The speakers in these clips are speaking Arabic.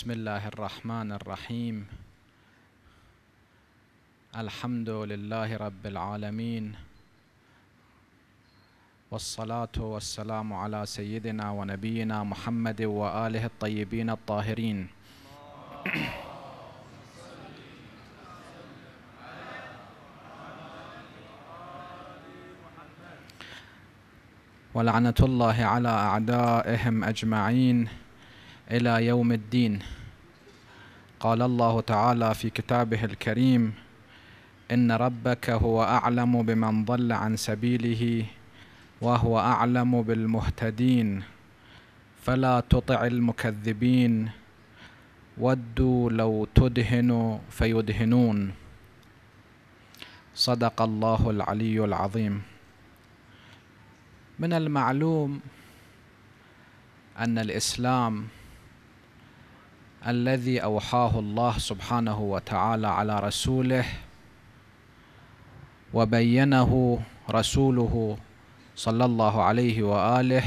بسم الله الرحمن الرحيم الحمد لله رب العالمين والصلاة والسلام على سيدنا ونبينا محمد وآله الطيبين الطاهرين ولعنة الله على أعدائهم أجمعين إلى يوم الدين قال الله تعالى في كتابه الكريم إن ربك هو أعلم بمن ضل عن سبيله وهو أعلم بالمهتدين فلا تطع المكذبين ودوا لو تدهنوا فيدهنون صدق الله العلي العظيم من المعلوم ان الاسلام الذي أوحاه الله سبحانه وتعالى على رسوله وبينه رسوله صلى الله عليه وآله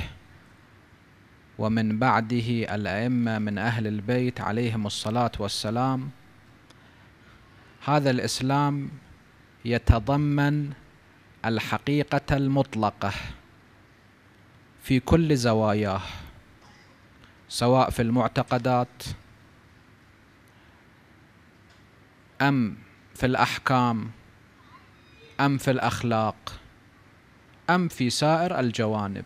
ومن بعده الأئمة من أهل البيت عليهم الصلاة والسلام هذا الإسلام يتضمن الحقيقة المطلقة في كل زواياه سواء في المعتقدات ام في الاحكام ام في الاخلاق ام في سائر الجوانب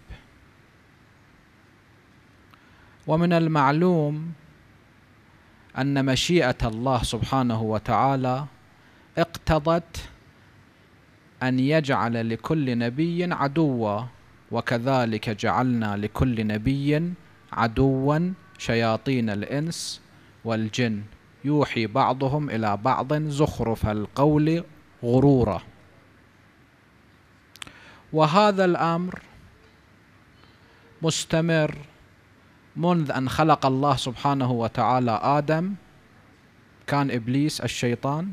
ومن المعلوم ان مشيئه الله سبحانه وتعالى اقتضت ان يجعل لكل نبي عدوا وكذلك جعلنا لكل نبي عدوا شياطين الانس والجن يوحي بعضهم إلى بعض زخرف القول غرورا وهذا الأمر مستمر منذ أن خلق الله سبحانه وتعالى آدم كان إبليس الشيطان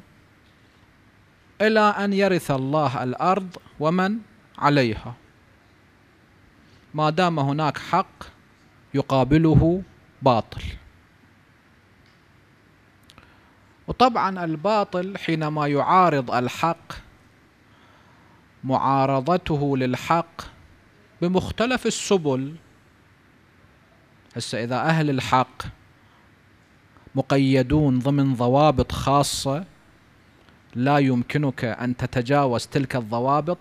إلى أن يرث الله الأرض ومن عليها ما دام هناك حق يقابله باطل وطبعا الباطل حينما يعارض الحق معارضته للحق بمختلف السبل هسه إذا أهل الحق مقيدون ضمن ضوابط خاصة لا يمكنك أن تتجاوز تلك الضوابط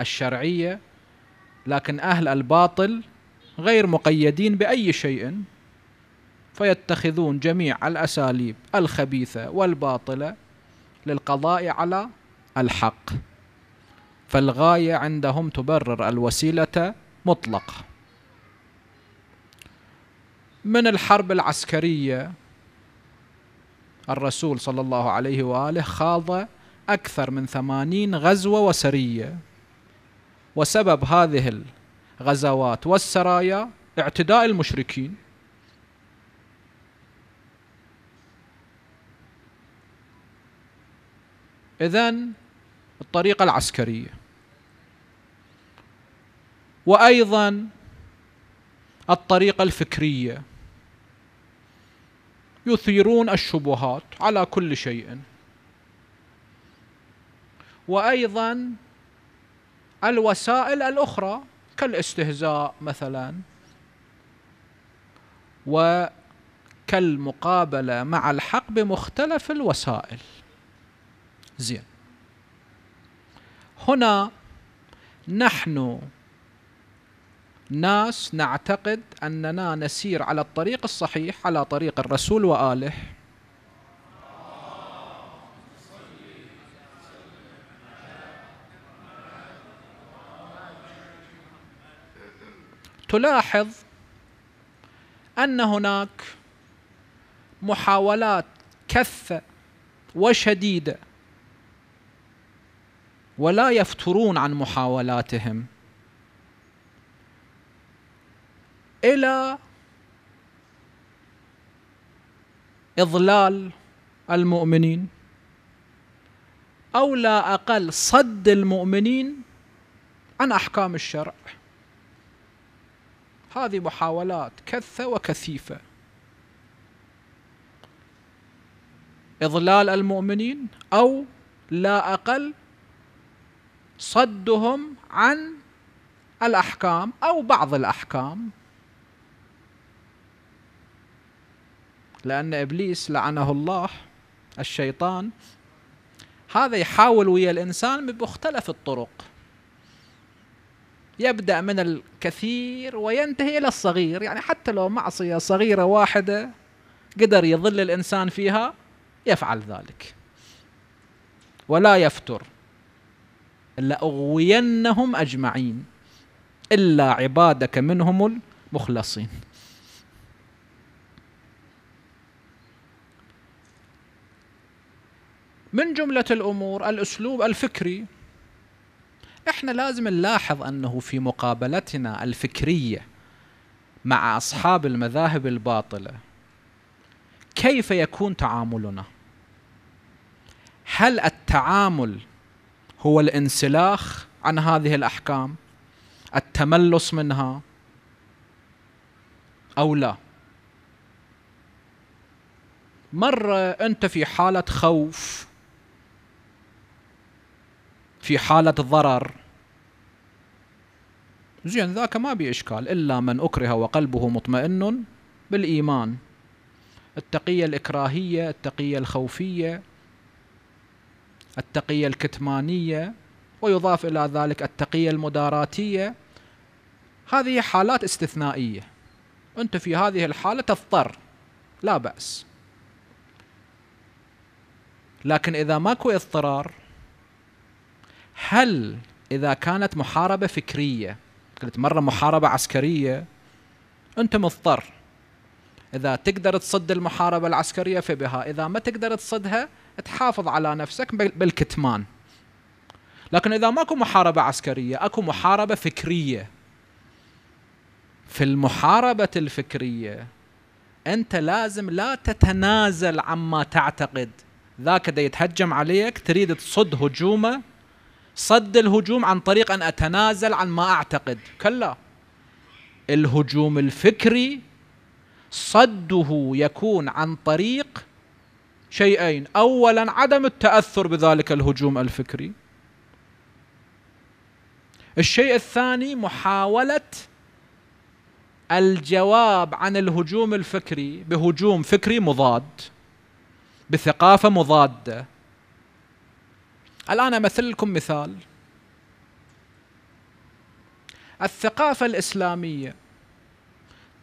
الشرعية لكن أهل الباطل غير مقيدين بأي شيء فيتخذون جميع الأساليب الخبيثة والباطلة للقضاء على الحق فالغاية عندهم تبرر الوسيلة مطلقة من الحرب العسكرية الرسول صلى الله عليه وآله خاض أكثر من ثمانين غزوة وسرية وسبب هذه الغزوات والسرايا اعتداء المشركين إذا الطريقة العسكرية وأيضا الطريقة الفكرية يثيرون الشبهات على كل شيء وأيضا الوسائل الأخرى كالاستهزاء مثلا وكالمقابلة مع الحق بمختلف الوسائل زين هنا نحن ناس نعتقد أننا نسير على الطريق الصحيح على طريق الرسول وآله تلاحظ أن هناك محاولات كثة وشديدة ولا يفترون عن محاولاتهم الى اضلال المؤمنين او لا اقل صد المؤمنين عن احكام الشرع هذه محاولات كثه وكثيفه اضلال المؤمنين او لا اقل صدهم عن الأحكام أو بعض الأحكام لأن إبليس لعنه الله الشيطان هذا يحاول ويا الإنسان بمختلف الطرق يبدأ من الكثير وينتهي إلى الصغير يعني حتى لو معصية صغيرة واحدة قدر يضل الإنسان فيها يفعل ذلك ولا يفتر لأغوينهم أجمعين إلا عبادك منهم المخلصين من جملة الأمور الأسلوب الفكري احنا لازم نلاحظ أنه في مقابلتنا الفكرية مع أصحاب المذاهب الباطلة كيف يكون تعاملنا؟ هل التعامل هو الانسلاخ عن هذه الاحكام التملص منها او لا مره انت في حاله خوف في حاله ضرر زين ذاك ما بإشكال الا من اكره وقلبه مطمئن بالايمان التقيه الاكراهيه التقيه الخوفيه التقية الكتمانية ويضاف إلى ذلك التقية المداراتية هذه حالات استثنائية أنت في هذه الحالة تضطر لا بأس لكن إذا ماكو اضطرار هل إذا كانت محاربة فكرية قلت مرة محاربة عسكرية أنت مضطر إذا تقدر تصد المحاربة العسكرية فبها إذا ما تقدر تصدها تحافظ على نفسك بالكتمان لكن إذا ماكو محاربة عسكرية أكو محاربة فكرية في المحاربة الفكرية أنت لازم لا تتنازل عما تعتقد ذاك دا يتهجم عليك تريد تصد هجومه صد الهجوم عن طريق أن أتنازل عن ما أعتقد كلا الهجوم الفكري صده يكون عن طريق شيئين اولا عدم التاثر بذلك الهجوم الفكري الشيء الثاني محاوله الجواب عن الهجوم الفكري بهجوم فكري مضاد بثقافه مضاده الان امثل لكم مثال الثقافه الاسلاميه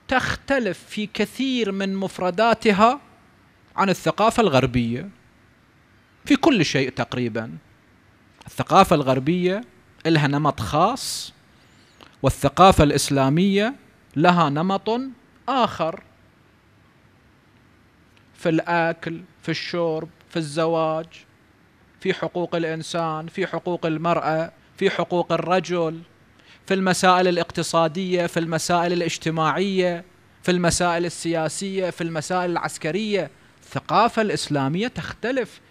تختلف في كثير من مفرداتها عن الثقافة الغربية في كل شيء تقريبا الثقافة الغربية لها نمط خاص والثقافة الإسلامية لها نمط آخر في الأكل في الشرب في الزواج في حقوق الإنسان في حقوق المرأة في حقوق الرجل في المسائل الاقتصاديه في المسائل الاجتماعيه في المسائل السياسيه في المسائل العسكريه الثقافه الاسلاميه تختلف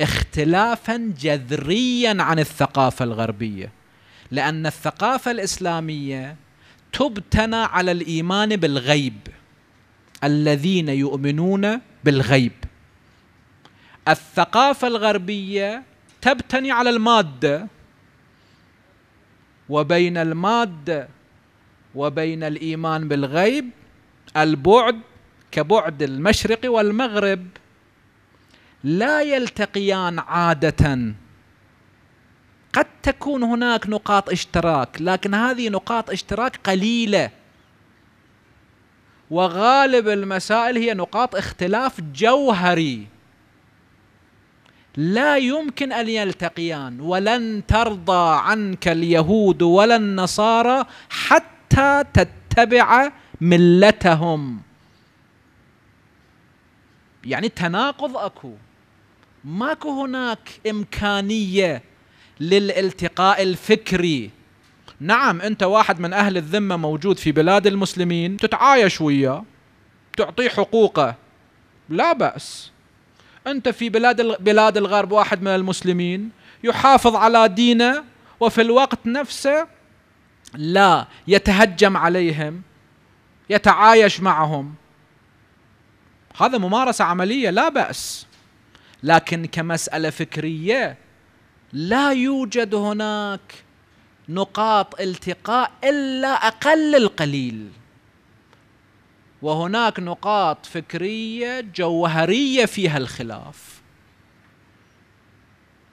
اختلافا جذريا عن الثقافه الغربيه لان الثقافه الاسلاميه تبتنى على الايمان بالغيب الذين يؤمنون بالغيب الثقافه الغربيه تبتني على الماده وبين الماده وبين الايمان بالغيب البعد كبعد المشرق والمغرب لا يلتقيان عاده قد تكون هناك نقاط اشتراك لكن هذه نقاط اشتراك قليله وغالب المسائل هي نقاط اختلاف جوهري لا يمكن ان يلتقيان ولن ترضى عنك اليهود ولا النصارى حتى تتبع ملتهم يعني تناقض اكو ماكو هناك امكانيه للالتقاء الفكري نعم انت واحد من اهل الذمه موجود في بلاد المسلمين تتعايش وياه تعطيه حقوقه لا باس أنت في بلاد بلاد الغرب واحد من المسلمين يحافظ على دينه وفي الوقت نفسه لا يتهجم عليهم يتعايش معهم هذا ممارسة عملية لا بأس لكن كمسألة فكرية لا يوجد هناك نقاط التقاء إلا أقل القليل وهناك نقاط فكريه جوهريه فيها الخلاف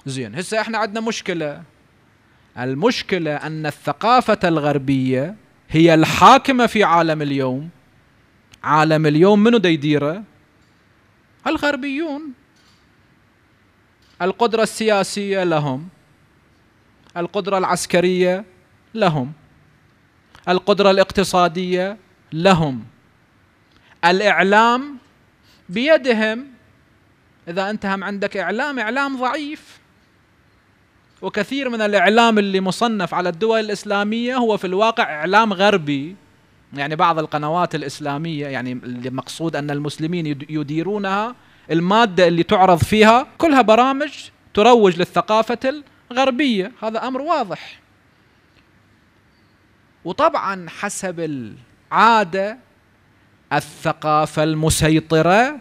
زين هسه احنا عندنا مشكله المشكله ان الثقافه الغربيه هي الحاكمه في عالم اليوم عالم اليوم منو ديديره يديره الغربيون القدره السياسيه لهم القدره العسكريه لهم القدره الاقتصاديه لهم الاعلام بيدهم اذا انت هم عندك اعلام اعلام ضعيف وكثير من الاعلام اللي مصنف على الدول الاسلاميه هو في الواقع اعلام غربي يعني بعض القنوات الاسلاميه يعني المقصود ان المسلمين يديرونها الماده اللي تعرض فيها كلها برامج تروج للثقافه الغربيه هذا امر واضح وطبعا حسب العاده الثقافه المسيطره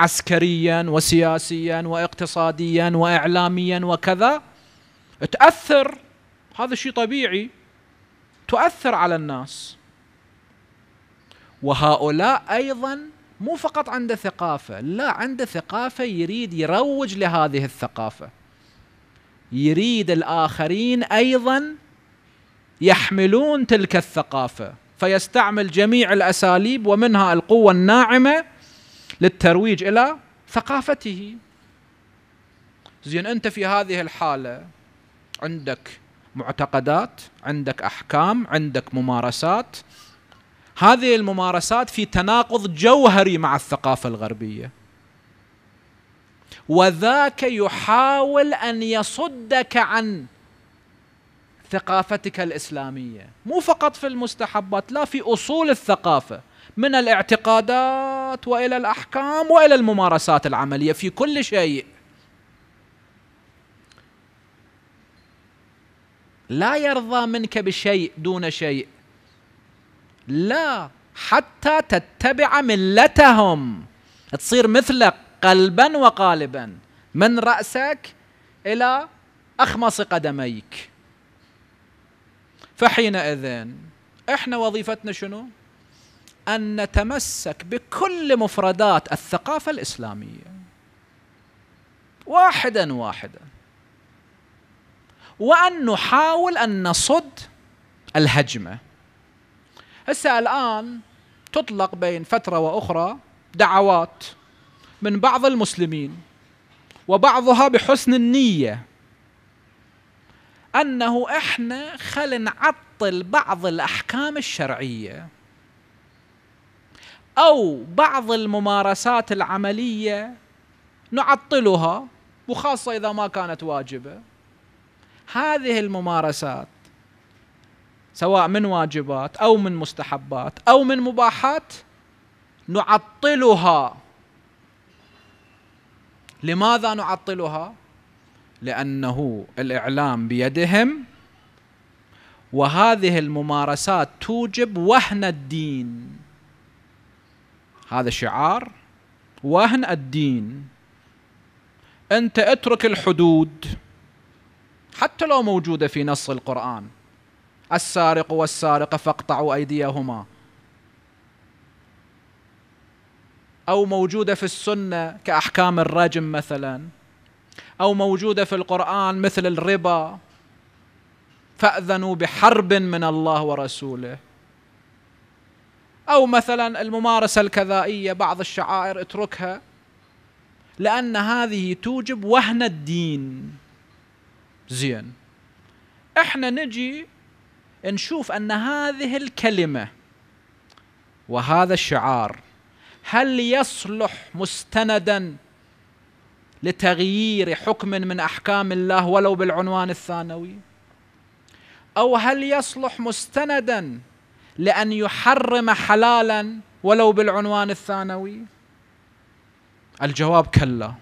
عسكريا وسياسيا واقتصاديا واعلاميا وكذا تاثر هذا شيء طبيعي تؤثر على الناس وهؤلاء ايضا مو فقط عنده ثقافه لا عنده ثقافه يريد يروج لهذه الثقافه يريد الاخرين ايضا يحملون تلك الثقافه فيستعمل جميع الاساليب ومنها القوه الناعمه للترويج الى ثقافته زين انت في هذه الحاله عندك معتقدات عندك احكام عندك ممارسات هذه الممارسات في تناقض جوهري مع الثقافه الغربيه وذاك يحاول ان يصدك عن ثقافتك الاسلاميه مو فقط في المستحبات لا في اصول الثقافه من الاعتقادات والى الاحكام والى الممارسات العمليه في كل شيء لا يرضى منك بشيء دون شيء لا حتى تتبع ملتهم تصير مثلك قلبا وقالبا من راسك الى اخمص قدميك فحينئذ احنا وظيفتنا شنو؟ ان نتمسك بكل مفردات الثقافه الاسلاميه واحدا واحدا وان نحاول ان نصد الهجمه هسه الان تطلق بين فتره واخرى دعوات من بعض المسلمين وبعضها بحسن النيه انه احنا خل نعطل بعض الاحكام الشرعيه او بعض الممارسات العمليه نعطلها وخاصه اذا ما كانت واجبه هذه الممارسات سواء من واجبات او من مستحبات او من مباحات نعطلها لماذا نعطلها لانه الاعلام بيدهم وهذه الممارسات توجب وهن الدين هذا شعار وهن الدين انت اترك الحدود حتى لو موجوده في نص القران السارق والسارقه فاقطعوا ايديهما او موجوده في السنه كاحكام الرجم مثلا او موجوده في القران مثل الربا فاذنوا بحرب من الله ورسوله او مثلا الممارسه الكذائيه بعض الشعائر اتركها لان هذه توجب وهن الدين زين احنا نجي نشوف ان هذه الكلمه وهذا الشعار هل يصلح مستندا لتغيير حكم من احكام الله ولو بالعنوان الثانوي او هل يصلح مستندا لان يحرم حلالا ولو بالعنوان الثانوي الجواب كلا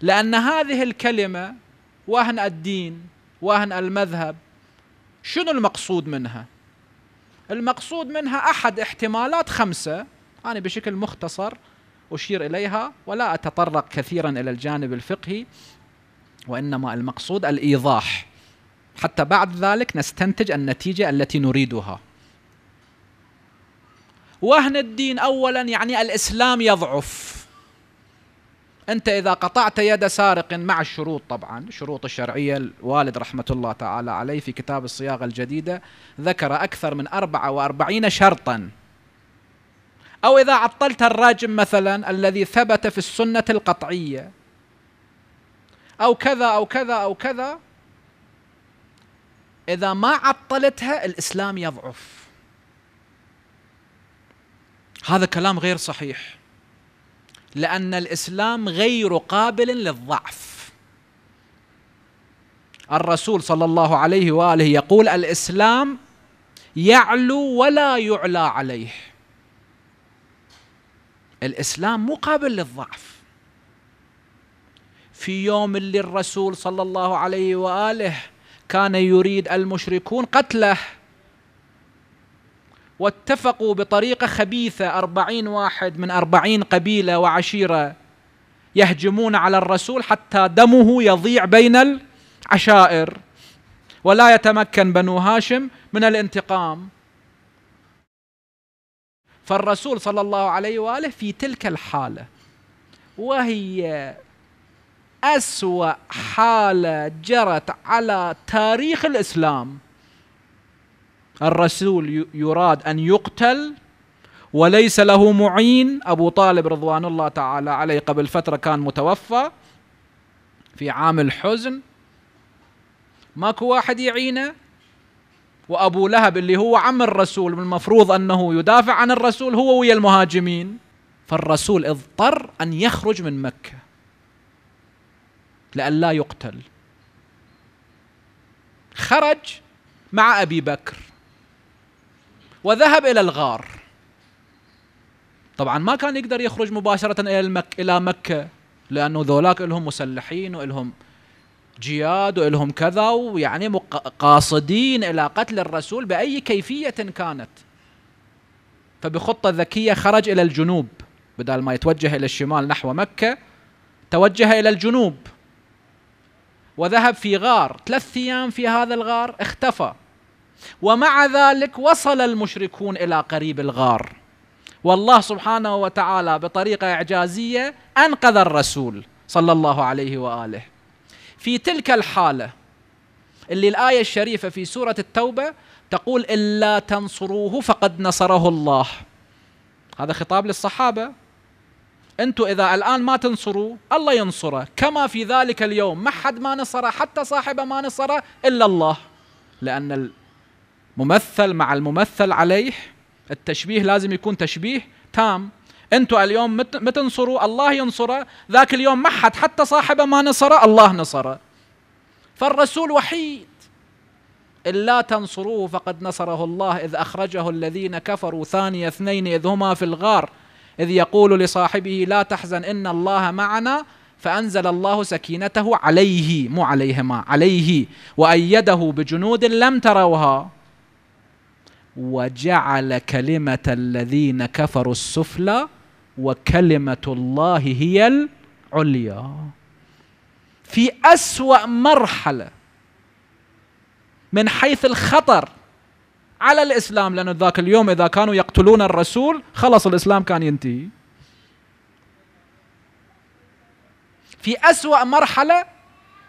لان هذه الكلمه وهن الدين وهن المذهب شنو المقصود منها المقصود منها احد احتمالات خمسه انا يعني بشكل مختصر أشير إليها ولا أتطرق كثيرا إلى الجانب الفقهي وإنما المقصود الإيضاح حتى بعد ذلك نستنتج النتيجة التي نريدها وهن الدين أولا يعني الإسلام يضعف أنت إذا قطعت يد سارق مع الشروط طبعا الشروط الشرعية الوالد رحمة الله تعالى عليه في كتاب الصياغة الجديدة ذكر أكثر من 44 شرطا أو إذا عطلت الراجم مثلا الذي ثبت في السنة القطعية أو كذا أو كذا أو كذا إذا ما عطلتها الإسلام يضعف هذا كلام غير صحيح لأن الإسلام غير قابل للضعف الرسول صلى الله عليه وآله يقول الإسلام يعلو ولا يعلى عليه الإسلام مو قابل للضعف في يوم اللي الرسول صلى الله عليه وآله كان يريد المشركون قتله واتفقوا بطريقة خبيثة أربعين واحد من أربعين قبيلة وعشيرة يهجمون على الرسول حتى دمه يضيع بين العشائر ولا يتمكن بنو هاشم من الانتقام فالرسول صلى الله عليه واله في تلك الحاله وهي اسوا حاله جرت على تاريخ الاسلام الرسول يراد ان يقتل وليس له معين ابو طالب رضوان الله تعالى عليه قبل فتره كان متوفى في عام الحزن ماكو واحد يعينه وأبو لهب اللي هو عم الرسول المفروض أنه يدافع عن الرسول هو ويا المهاجمين فالرسول اضطر أن يخرج من مكة لئلا يقتل خرج مع أبي بكر وذهب إلى الغار طبعا ما كان يقدر يخرج مباشرة إلى, المك... إلى مكة لأنه ذولاك لهم مسلحين ولهم جياد ولهم كذا ويعني قاصدين الى قتل الرسول باي كيفيه كانت فبخطه ذكيه خرج الى الجنوب بدل ما يتوجه الى الشمال نحو مكه توجه الى الجنوب وذهب في غار ثلاث ايام في هذا الغار اختفى ومع ذلك وصل المشركون الى قريب الغار والله سبحانه وتعالى بطريقه اعجازيه انقذ الرسول صلى الله عليه واله في تلك الحالة اللي الآية الشريفة في سورة التوبة تقول إلا تنصروه فقد نصره الله هذا خطاب للصحابة أنتوا إذا الآن ما تنصروا الله ينصره كما في ذلك اليوم ما حد ما نصره حتى صاحبه ما نصره إلا الله لأن الممثل مع الممثل عليه التشبيه لازم يكون تشبيه تام انتوا اليوم تنصروا الله ينصره ذاك اليوم ما حد حتى صاحبه ما نصره الله نصره فالرسول وحيد إلا تنصروه فقد نصره الله إذ أخرجه الذين كفروا ثاني اثنين إذ هما في الغار إذ يقول لصاحبه لا تحزن إن الله معنا فأنزل الله سكينته عليه مو عليهما عليه وأيده بجنود لم تروها وجعل كلمة الذين كفروا السفلى وكلمة الله هي العليا في أسوأ مرحلة من حيث الخطر على الإسلام لأنه ذاك اليوم إذا كانوا يقتلون الرسول خلص الإسلام كان ينتهي في أسوأ مرحلة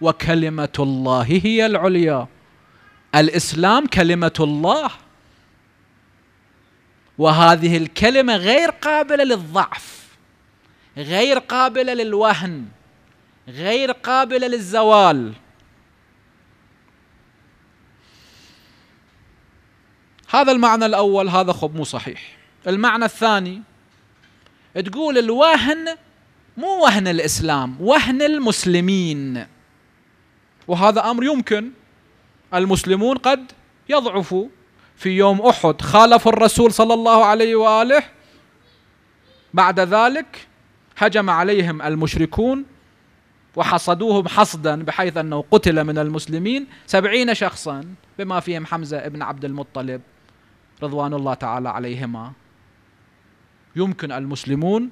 وكلمة الله هي العليا الإسلام كلمة الله وهذه الكلمه غير قابله للضعف غير قابله للوهن غير قابله للزوال هذا المعنى الاول هذا خب مو صحيح المعنى الثاني تقول الوهن مو وهن الاسلام وهن المسلمين وهذا امر يمكن المسلمون قد يضعفوا في يوم احد خالفوا الرسول صلى الله عليه واله بعد ذلك هجم عليهم المشركون وحصدوهم حصدا بحيث أنه قتل من المسلمين سبعين شخصا بما فيهم حمزة بن عبد المطلب رضوان الله تعالى عليهما يمكن المسلمون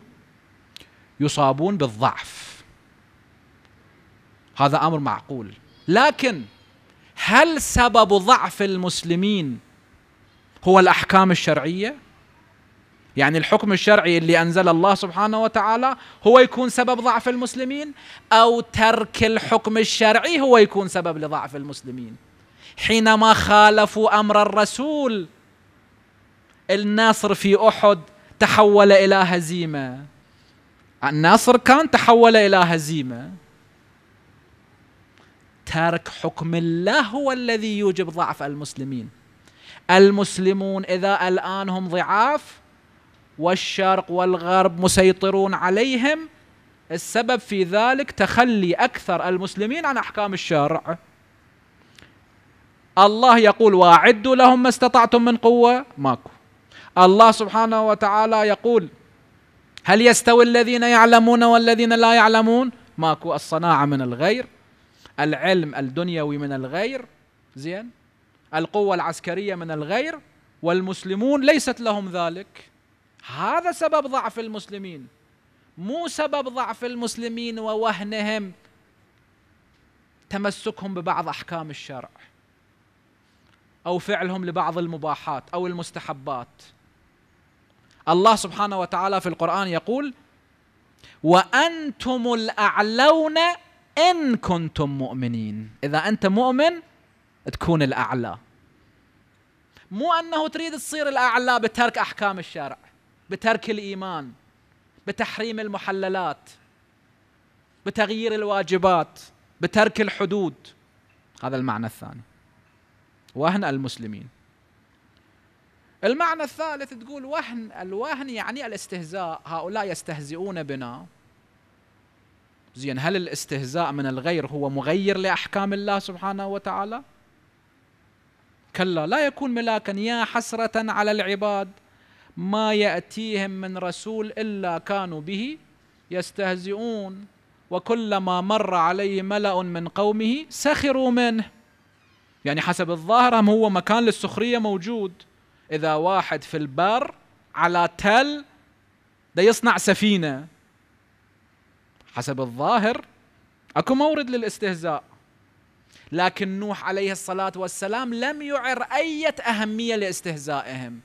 يصابون بالضعف هذا أمر معقول لكن هل سبب ضعف المسلمين هو الاحكام الشرعيه يعني الحكم الشرعي اللي انزل الله سبحانه وتعالى هو يكون سبب ضعف المسلمين او ترك الحكم الشرعي هو يكون سبب لضعف المسلمين حينما خالفوا امر الرسول النصر في احد تحول الى هزيمه النصر كان تحول الى هزيمه ترك حكم الله هو الذي يوجب ضعف المسلمين المسلمون اذا الان هم ضعاف والشرق والغرب مسيطرون عليهم السبب في ذلك تخلي اكثر المسلمين عن احكام الشرع الله يقول واعدوا لهم ما استطعتم من قوه ماكو الله سبحانه وتعالى يقول هل يستوي الذين يعلمون والذين لا يعلمون ماكو الصناعه من الغير العلم الدنيوي من الغير زين القوة العسكرية من الغير والمسلمون ليست لهم ذلك هذا سبب ضعف المسلمين مو سبب ضعف المسلمين ووهنهم تمسكهم ببعض احكام الشرع او فعلهم لبعض المباحات او المستحبات الله سبحانه وتعالى في القران يقول وانتم الاعلون ان كنتم مؤمنين اذا انت مؤمن تكون الاعلى مو انه تريد تصير الاعلى بترك احكام الشرع بترك الايمان بتحريم المحللات بتغيير الواجبات بترك الحدود هذا المعنى الثاني وهن المسلمين المعنى الثالث تقول وهن الوهن يعني الاستهزاء هؤلاء يستهزئون بنا زين هل الاستهزاء من الغير هو مغير لاحكام الله سبحانه وتعالى كلا لا يكون ملاكا يا حسرة على العباد ما يأتيهم من رسول إلا كانوا به يستهزئون وكلما مر عليه ملأ من قومه سخروا منه يعني حسب الظاهر هو مكان للسخرية موجود إذا واحد في البر على تل ده يصنع سفينة حسب الظاهر اكو مورد للاستهزاء لكن نوح عليه الصلاة والسلام لم يعر أي أهمية لاستهزائهم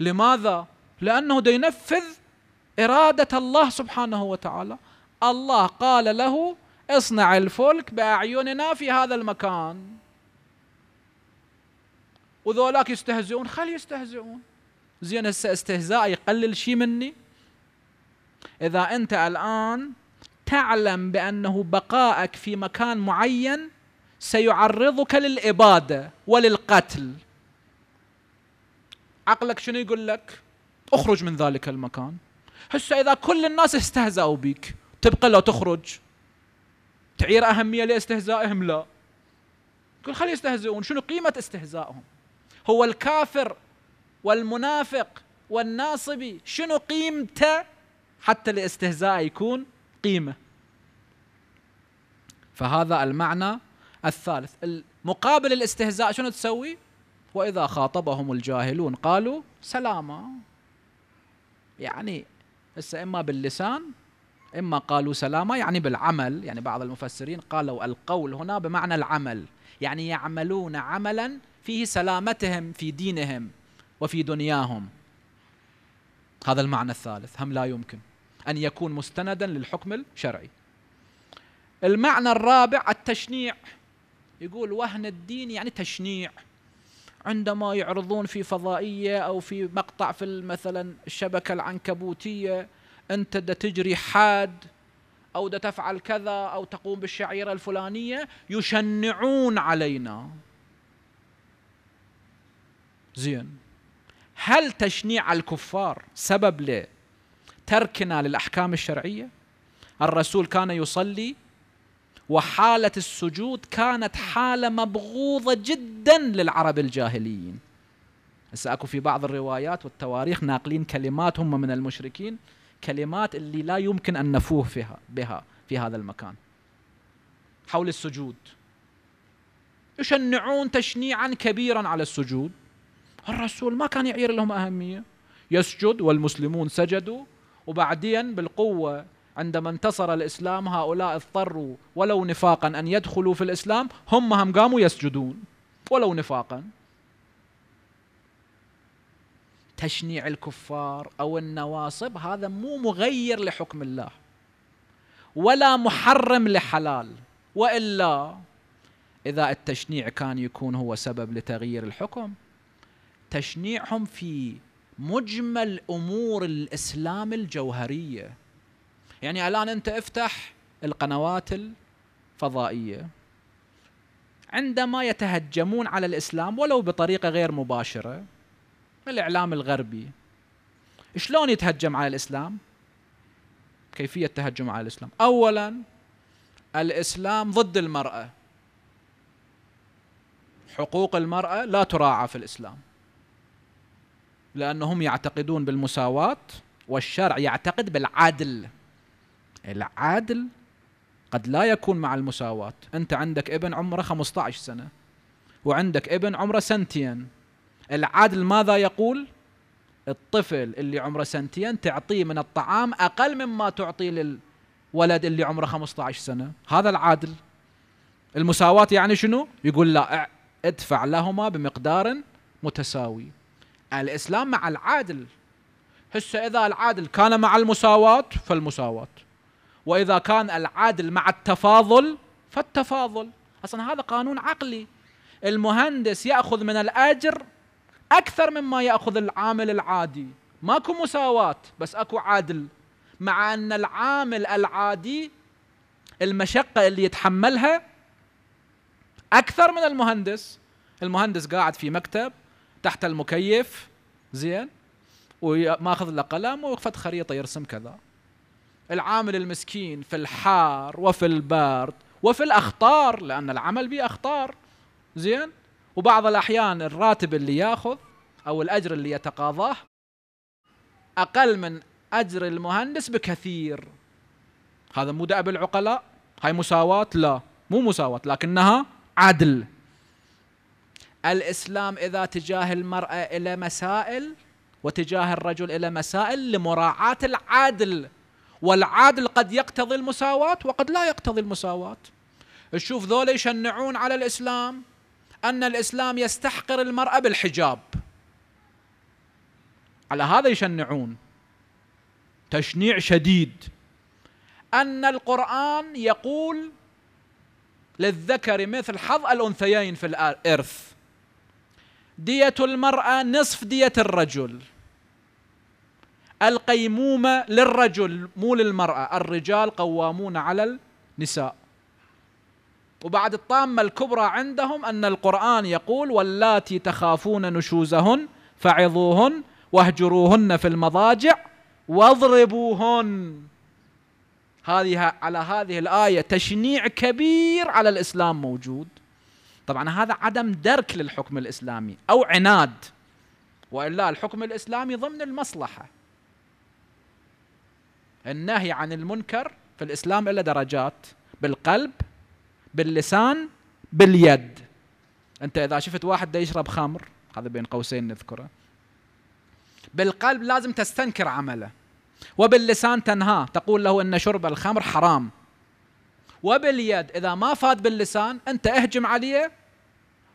لماذا؟ لأنه ينفذ إرادة الله سبحانه وتعالى الله قال له اصنع الفلك بأعيننا في هذا المكان وذولاك يستهزئون خل يستهزئون زين هسه استهزاء يقلل شيء مني إذا أنت الآن تعلم بأنه بقائك في مكان معين سيعرضك للاباده وللقتل عقلك شنو يقول لك اخرج من ذلك المكان هسه اذا كل الناس استهزأوا بك تبقى لو تخرج تعير اهميه لاستهزائهم لا كل خلي يستهزئون شنو قيمه استهزائهم هو الكافر والمنافق والناصبي شنو قيمته حتى الاستهزاء يكون قيمه فهذا المعنى الثالث مقابل الاستهزاء شنو تسوي وإذا خاطبهم الجاهلون قالوا سلاما يعني هسه إما باللسان إما قالوا سلاما يعني بالعمل يعني بعض المفسرين قالوا القول هنا بمعنى العمل يعني يعملون عملا فيه سلامتهم في دينهم وفي دنياهم هذا المعنى الثالث هم لا يمكن أن يكون مستندا للحكم الشرعي المعنى الرابع التشنيع يقول وهن الدين يعني تشنيع عندما يعرضون في فضائية أو في مقطع في مثلا الشبكة العنكبوتية أنت دا تجري حاد أو دا تفعل كذا أو تقوم بالشعيرة الفلانية يشنعون علينا زين هل تشنيع الكفار سبب لتركنا للأحكام الشرعية الرسول كان يصلي وحالة السجود كانت حالة مبغوضة جدا للعرب الجاهليين هسه اكو في بعض الروايات والتواريخ ناقلين كلمات هم من المشركين كلمات اللي لا يمكن ان نفوه فيها بها في هذا المكان حول السجود يشنعون تشنيعا كبيرا على السجود الرسول ما كان يعير لهم اهميه يسجد والمسلمون سجدوا وبعدين بالقوه عندما انتصر الإسلام هؤلاء اضطروا ولو نفاقا أن يدخلوا في الإسلام هم هم قاموا يسجدون ولو نفاقا تشنيع الكفار أو النواصب هذا مو مغير لحكم الله ولا محرم لحلال وإلا إذا التشنيع كان يكون هو سبب لتغيير الحكم تشنيعهم في مجمل أمور الإسلام الجوهرية يعني الان انت افتح القنوات الفضائيه عندما يتهجمون على الاسلام ولو بطريقه غير مباشره الاعلام الغربي شلون يتهجم على الاسلام؟ كيفيه التهجم على الاسلام؟ اولا الاسلام ضد المراه حقوق المراه لا تراعى في الاسلام لانهم يعتقدون بالمساواه والشرع يعتقد بالعدل العادل قد لا يكون مع المساواة أنت عندك ابن عمره 15 سنة وعندك ابن عمره سنتين العادل ماذا يقول الطفل اللي عمره سنتين تعطيه من الطعام أقل مما تعطيه للولد اللي عمره 15 سنة هذا العادل المساواة يعني شنو يقول لا ادفع لهما بمقدار متساوي الإسلام مع العادل هسه إذا العادل كان مع المساواة فالمساواة واذا كان العدل مع التفاضل فالتفاضل اصلا هذا قانون عقلي المهندس ياخذ من الاجر اكثر مما ياخذ العامل العادي ماكو مساواه بس اكو عدل مع ان العامل العادي المشقه اللي يتحملها اكثر من المهندس المهندس قاعد في مكتب تحت المكيف زين وماخذ له قلم وفت خريطه يرسم كذا العامل المسكين في الحار وفي البرد وفي الاخطار لان العمل به اخطار زين وبعض الاحيان الراتب اللي ياخذ او الاجر اللي يتقاضاه اقل من اجر المهندس بكثير هذا مو دأب العقلاء هاي مساواة لا مو مساواة لكنها عدل الإسلام إذا تجاه المرأة إلى مسائل وتجاه الرجل إلى مسائل لمراعاة العدل والعدل قد يقتضي المساواة وقد لا يقتضي المساواة تشوف ذولا يشنعون على الإسلام أن الإسلام يستحقر المرأة بالحجاب على هذا يشنعون تشنيع شديد أن القرآن يقول للذكر مثل حظ الأنثيين في الإرث دية المرأة نصف دية الرجل القيمومة للرجل مو للمرأة الرجال قوامون على النساء وبعد الطامة الكبرى عندهم أن القرآن يقول واللاتي تخافون نشوزهن فعظوهن واهجروهن في المضاجع واضربوهن هذه على هذه الآية تشنيع كبير على الإسلام موجود طبعا هذا عدم درك للحكم الإسلامي أو عناد وإلا الحكم الإسلامي ضمن المصلحة النهي عن المنكر في الإسلام إلا درجات بالقلب باللسان باليد أنت إذا شفت واحد دا يشرب خمر هذا بين قوسين نذكره بالقلب لازم تستنكر عمله وباللسان تنهاه تقول له ان شرب الخمر حرام وباليد اذا ما فات باللسان انت اهجم عليه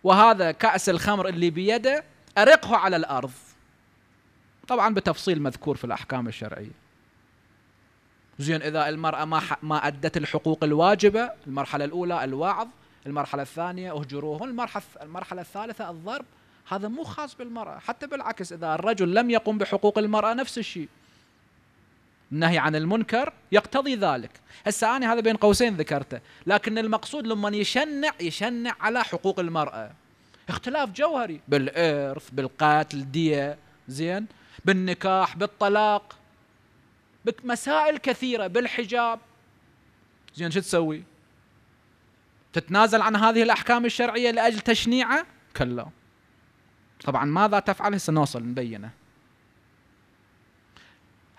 وهذا كاس الخمر اللي بيده ارقه على الارض طبعا بتفصيل مذكور في الاحكام الشرعيه زين إذا المرأة ما ما أدت الحقوق الواجبة المرحلة الأولى الوعظ المرحلة الثانية أهجروهن المرحلة المرحلة الثالثة الضرب هذا مو خاص بالمرأة حتى بالعكس إذا الرجل لم يقم بحقوق المرأة نفس الشيء النهي عن المنكر يقتضي ذلك هسه أنا هذا بين قوسين ذكرته لكن المقصود لما يشنع يشنع على حقوق المرأة اختلاف جوهري بالإرث بالقتل دية زين بالنكاح بالطلاق بك مسائل كثيره بالحجاب زين شو تسوي؟ تتنازل عن هذه الاحكام الشرعيه لاجل تشنيعه؟ كلا طبعا ماذا تفعل هسه نوصل نبينه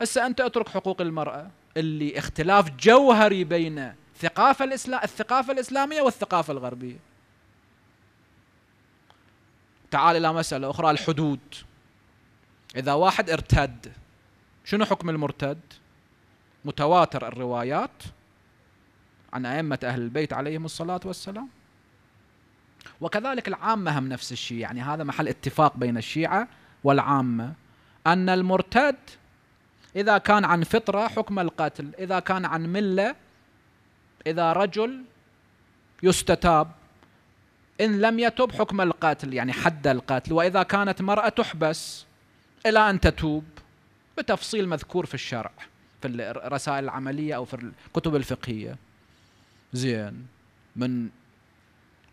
هسه انت اترك حقوق المراه اللي اختلاف جوهري بين ثقافة الإسلام الثقافة الإسلامية والثقافة الغربية تعال إلى مسألة أخرى الحدود إذا واحد ارتد شنو حكم المرتد متواتر الروايات عن أئمة أهل البيت عليهم الصلاة والسلام وكذلك العامة هم نفس الشيء يعني هذا محل اتفاق بين الشيعة والعامة أن المرتد إذا كان عن فطرة حكم القتل إذا كان عن ملة إذا رجل يستتاب إن لم يتب حكم القتل يعني حد القتل وإذا كانت مرأة تحبس إلى أن تتوب بتفصيل مذكور في الشرع في الرسائل العمليه او في الكتب الفقهيه زين من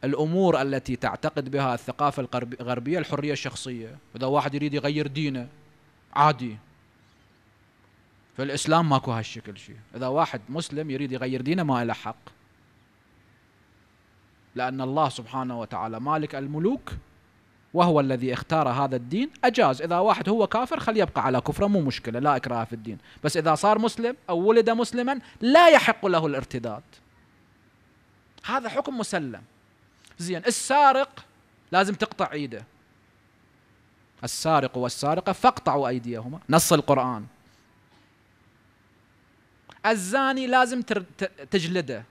الامور التي تعتقد بها الثقافه الغربيه الحريه الشخصيه اذا واحد يريد يغير دينه عادي في الاسلام ماكو هالشكل شيء اذا واحد مسلم يريد يغير دينه ما له حق لان الله سبحانه وتعالى مالك الملوك وهو الذي اختار هذا الدين أجاز إذا واحد هو كافر خليه يبقى على كفره مو مشكلة لا إكراه في الدين بس إذا صار مسلم أو ولد مسلما لا يحق له الارتداد هذا حكم مسلم زين السارق لازم تقطع ايده السارق والسارقة فاقطعوا أيديهما نص القرآن الزاني لازم تجلده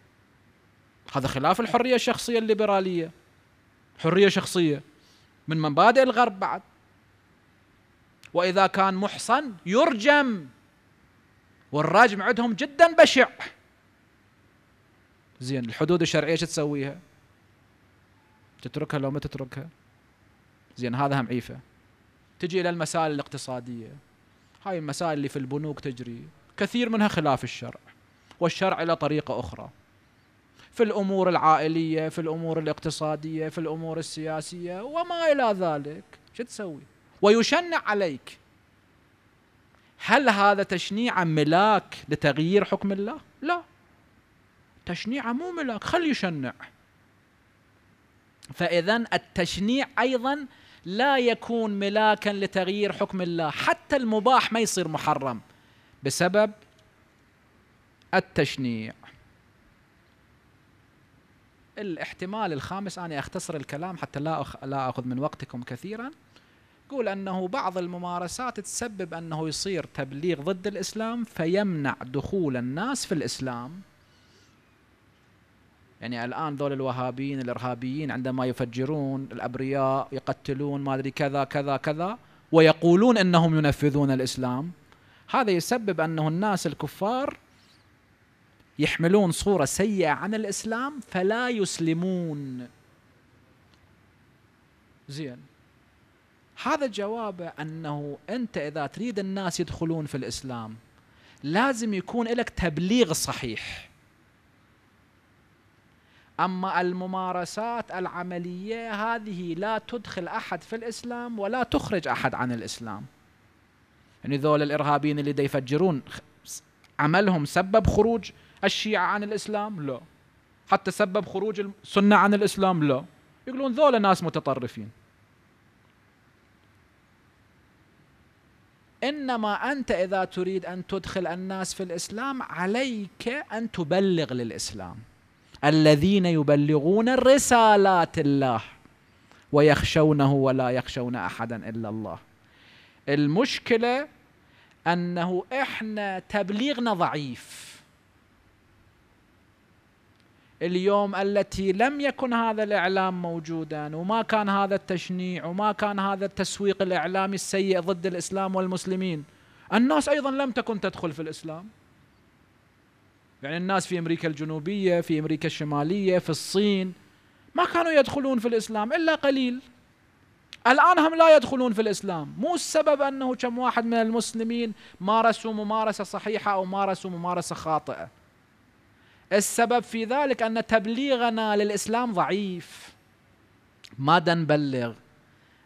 هذا خلاف الحرية الشخصية الليبرالية حرية شخصية من مبادئ الغرب بعد واذا كان محصن يرجم والرجم عندهم جدا بشع زين الحدود الشرعيه شو تسويها؟ تتركها لو ما تتركها زين هذا هم عيفه تجي الى المسائل الاقتصاديه هاي المسائل اللي في البنوك تجري كثير منها خلاف الشرع والشرع له طريقه اخرى في الامور العائليه في الامور الاقتصاديه في الامور السياسيه وما الى ذلك شو تسوي ويشنع عليك هل هذا تشنيع ملاك لتغيير حكم الله لا تشنيع مو ملاك خل يشنع فاذا التشنيع ايضا لا يكون ملاكا لتغيير حكم الله حتى المباح ما يصير محرم بسبب التشنيع الاحتمال الخامس أنا أختصر الكلام حتى لا أخ... لا أخذ من وقتكم كثيرا قول أنه بعض الممارسات تسبب أنه يصير تبليغ ضد الإسلام فيمنع دخول الناس في الإسلام يعني الآن ذول الوهابيين الإرهابيين عندما يفجرون الأبرياء يقتلون ما أدري كذا كذا كذا ويقولون أنهم ينفذون الإسلام هذا يسبب أنه الناس الكفار يحملون صورة سيئة عن الإسلام فلا يسلمون زين هذا جوابه أنه أنت إذا تريد الناس يدخلون في الإسلام لازم يكون لك تبليغ صحيح أما الممارسات العملية هذه لا تدخل أحد في الإسلام ولا تخرج أحد عن الإسلام يعني ذول الإرهابيين اللي يفجرون عملهم سبب خروج الشيعة عن الإسلام لا حتى سبب خروج السنة عن الإسلام لا يقولون ذولا ناس متطرفين إنما أنت إذا تريد أن تدخل الناس في الإسلام عليك أن تبلغ للإسلام الذين يبلغون رسالات الله ويخشونه ولا يخشون أحدا إلا الله المشكلة أنه إحنا تبليغنا ضعيف اليوم التي لم يكن هذا الاعلام موجودا وما كان هذا التشنيع وما كان هذا التسويق الاعلامي السيء ضد الاسلام والمسلمين الناس ايضا لم تكن تدخل في الاسلام يعني الناس في امريكا الجنوبيه في امريكا الشماليه في الصين ما كانوا يدخلون في الاسلام الا قليل الان هم لا يدخلون في الاسلام مو السبب انه كم واحد من المسلمين مارسوا ممارسه صحيحه او مارسوا ممارسه خاطئه السبب في ذلك أن تبليغنا للإسلام ضعيف ماذا نبلغ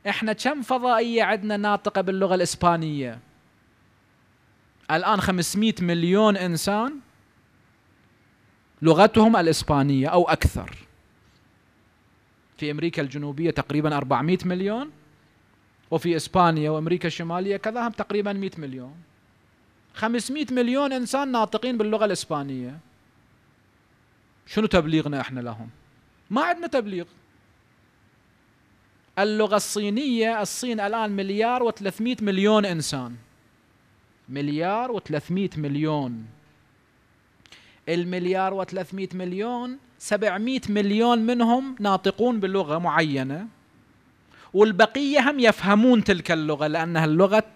إحنا كم فضائية عندنا ناطقة باللغة الإسبانية الآن 500 مليون إنسان لغتهم الإسبانية أو أكثر في أمريكا الجنوبية تقريبا 400 مليون وفي إسبانيا وأمريكا الشمالية كذا هم تقريبا 100 مليون 500 مليون إنسان ناطقين باللغة الإسبانية شنو تبليغنا احنا لهم ما عندنا تبليغ اللغة الصينية الصين الآن مليار و300 مليون إنسان مليار و300 مليون المليار و300 مليون 700 مليون منهم ناطقون بلغة معينة والبقية هم يفهمون تلك اللغة لأنها اللغة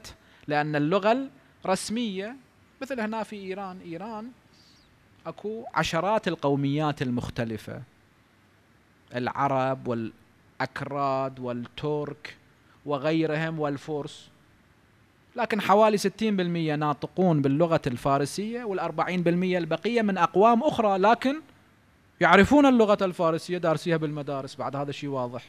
لأن اللغة الرسمية مثل هنا في إيران إيران اكو عشرات القوميات المختلفة العرب والأكراد والترك وغيرهم والفرس لكن حوالي 60% ناطقون باللغة الفارسية وال40% البقية من أقوام أخرى لكن يعرفون اللغة الفارسية دارسيها بالمدارس بعد هذا شيء واضح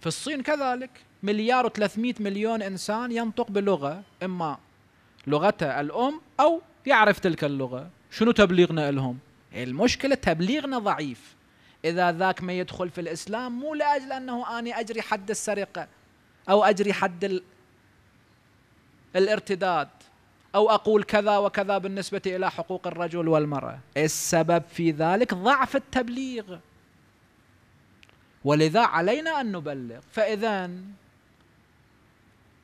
في الصين كذلك مليار و300 مليون إنسان ينطق بلغة إما لغته الأم أو يعرف تلك اللغة شنو تبليغنا لهم المشكلة تبليغنا ضعيف إذا ذاك ما يدخل في الإسلام مو لأجل أنه أنا أجري حد السرقة أو أجري حد ال... الارتداد أو أقول كذا وكذا بالنسبة إلى حقوق الرجل والمرأة السبب في ذلك ضعف التبليغ ولذا علينا أن نبلغ فإذا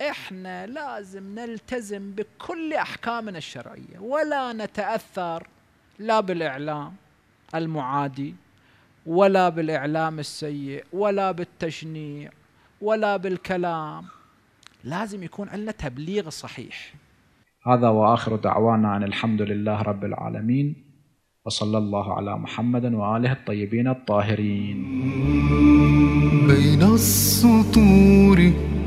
احنا لازم نلتزم بكل احكامنا الشرعيه ولا نتاثر لا بالاعلام المعادي ولا بالاعلام السيء ولا بالتشنيع ولا بالكلام لازم يكون عندنا تبليغ صحيح هذا واخر دعوانا ان الحمد لله رب العالمين وصلى الله على محمد واله الطيبين الطاهرين بين السطور